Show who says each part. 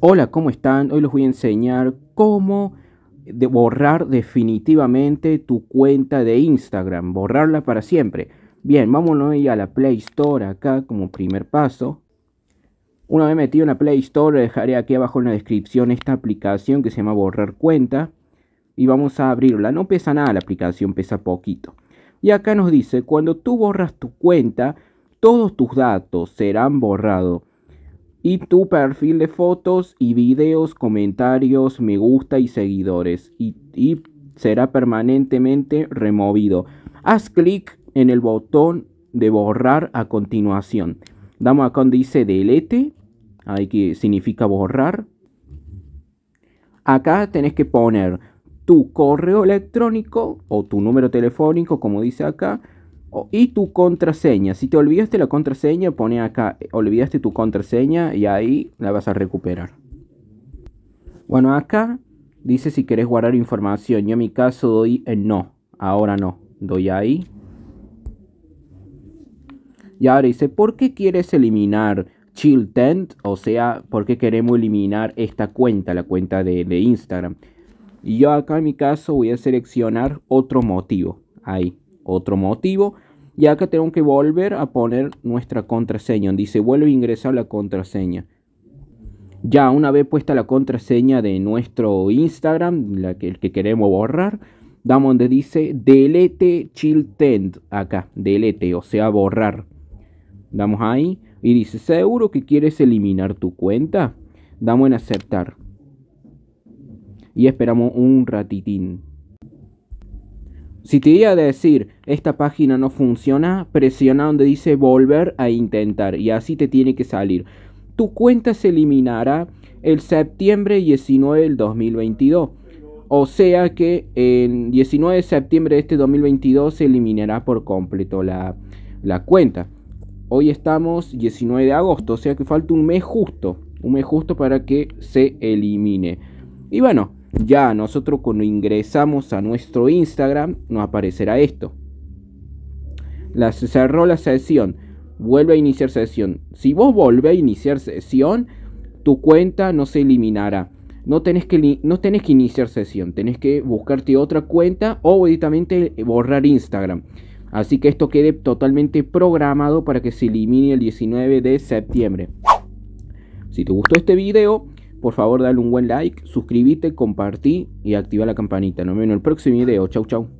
Speaker 1: Hola, ¿cómo están? Hoy les voy a enseñar cómo borrar definitivamente tu cuenta de Instagram, borrarla para siempre. Bien, vámonos a la Play Store acá como primer paso. Una vez metido en la Play Store, dejaré aquí abajo en la descripción esta aplicación que se llama Borrar Cuenta. Y vamos a abrirla. No pesa nada la aplicación, pesa poquito. Y acá nos dice, cuando tú borras tu cuenta, todos tus datos serán borrados y tu perfil de fotos y videos, comentarios, me gusta y seguidores y, será permanentemente removido. Haz clic en el botón de borrar a continuación. Damos acá donde dice delete, ahí que significa borrar. Acá tenés que poner tu correo electrónico o tu número telefónico, como dice acá, y tu contraseña. Si te olvidaste la contraseña, pone acá, eh, olvidaste tu contraseña y ahí la vas a recuperar. Bueno, acá dice si quieres guardar información. Yo en mi caso doy en no. Ahora no. Doy ahí. Y ahora dice, ¿por qué quieres eliminar Chill Tent? O sea, ¿por qué queremos eliminar esta cuenta, la cuenta de, de Instagram? Y yo acá en mi caso voy a seleccionar otro motivo. Ahí otro motivo. Y acá tengo que volver a poner nuestra contraseña. Dice vuelve a ingresar la contraseña. Ya una vez puesta la contraseña de nuestro Instagram, que, el que queremos borrar, damos donde dice delete Tend. acá, delete, o sea, borrar. Damos ahí y dice, "¿Seguro que quieres eliminar tu cuenta?" Damos en aceptar. Y esperamos un ratitín. Si te iba a decir, esta página no funciona, presiona donde dice volver a intentar y así te tiene que salir. Tu cuenta se eliminará el septiembre 19 del 2022. O sea que el 19 de septiembre de este 2022 se eliminará por completo la, cuenta. Hoy estamos 19 de agosto, o sea que falta un mes justo. Un mes justo para que se elimine. Y bueno, ya nosotros cuando ingresamos a nuestro Instagram nos aparecerá esto. cerró la sesión. Vuelve a iniciar sesión. Si vos volvés a iniciar sesión, tu cuenta no se eliminará. No tenés, que, no que iniciar sesión, tenés que buscarte otra cuenta o editamente borrar Instagram. Así que esto quede totalmente programado para que se elimine el 19 de septiembre. Si te gustó este video, por favor, dale un buen like, suscríbete, compartí y activa la campanita. Nos vemos en el próximo video. Chau, chau.